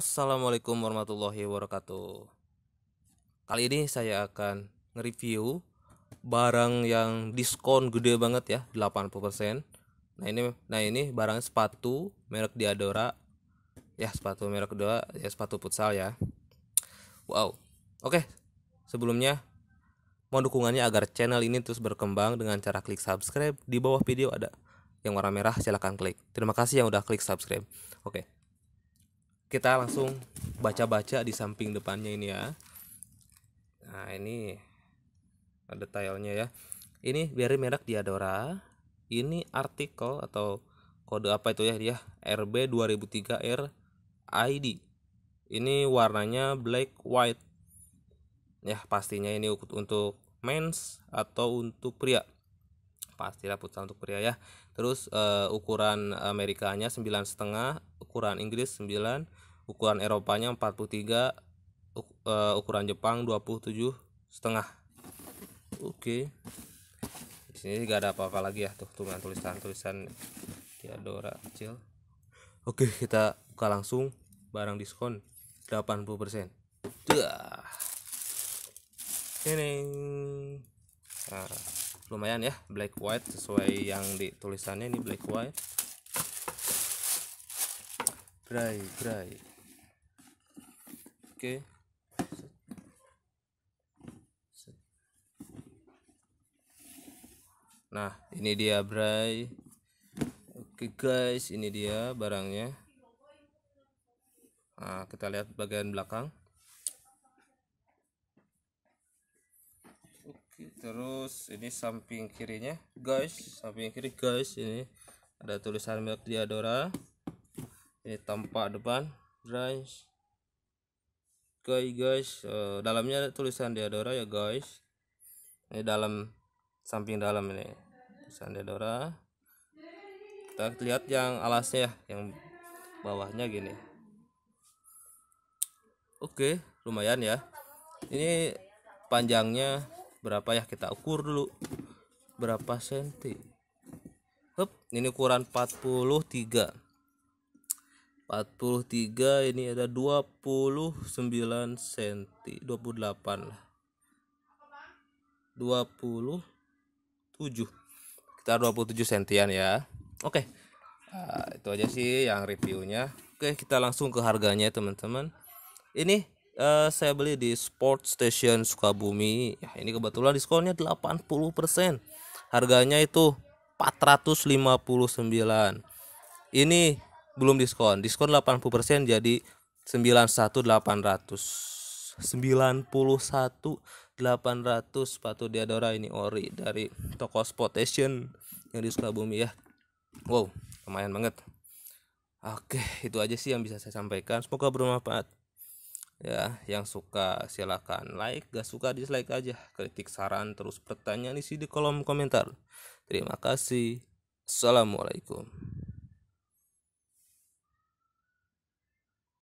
Assalamualaikum warahmatullahi wabarakatuh. Kali ini saya akan nge-review barang yang diskon gede banget ya, 80%. Nah, ini nah ini barang sepatu merek Diadora. Ya, sepatu merek Diadora, ya sepatu futsal ya. Wow. Oke. Sebelumnya mau dukungannya agar channel ini terus berkembang dengan cara klik subscribe di bawah video ada yang warna merah silahkan klik. Terima kasih yang udah klik subscribe. Oke kita langsung baca-baca di samping depannya ini ya nah ini detailnya ya ini dari merek Diadora ini artikel atau kode apa itu ya dia RB 2003 R ID ini warnanya black white ya pastinya ini untuk mens atau untuk pria pastilah putra untuk pria ya terus uh, ukuran Amerikanya sembilan setengah ukuran Inggris 9, ukuran Eropanya 43, eh, ukuran Jepang 27 setengah. Oke. Di sini gak ada apa-apa lagi ya tuh tulisan tulisan-tulisan Diadora kecil. Oke, kita buka langsung barang diskon 80%. persen. Ini nah, lumayan ya black white sesuai yang ditulisannya ini black white Bray, bray. Oke. Nah, ini dia bray. Oke guys, ini dia barangnya. Nah, kita lihat bagian belakang. Oke, terus ini samping kirinya, guys. Samping kiri guys, ini ada tulisan milik Diadora ini tampak depan guys okay, guys uh, dalamnya tulisan diadora ya guys ini dalam samping dalam ini tulisan diadora kita lihat yang alasnya ya, yang bawahnya gini oke lumayan ya ini panjangnya berapa ya kita ukur dulu berapa senti Hup, ini ukuran 43 43 ini ada 29 cm 28 lah 27 kita 27 sentian ya oke okay. nah, itu aja sih yang reviewnya oke kita langsung ke harganya teman-teman ini uh, saya beli di Sport Station Sukabumi ya, ini kebetulan diskonnya 80% harganya itu 459 ini belum diskon. Diskon 80% jadi 91800. 91800 sepatu Diadora ini ori dari toko Spotation yang di Sukabumi ya. Wow, lumayan banget. Oke, itu aja sih yang bisa saya sampaikan. Semoga bermanfaat. Ya, yang suka silakan like, gak suka dislike aja. Kritik, saran, terus pertanyaan isi di kolom komentar. Terima kasih. Assalamualaikum.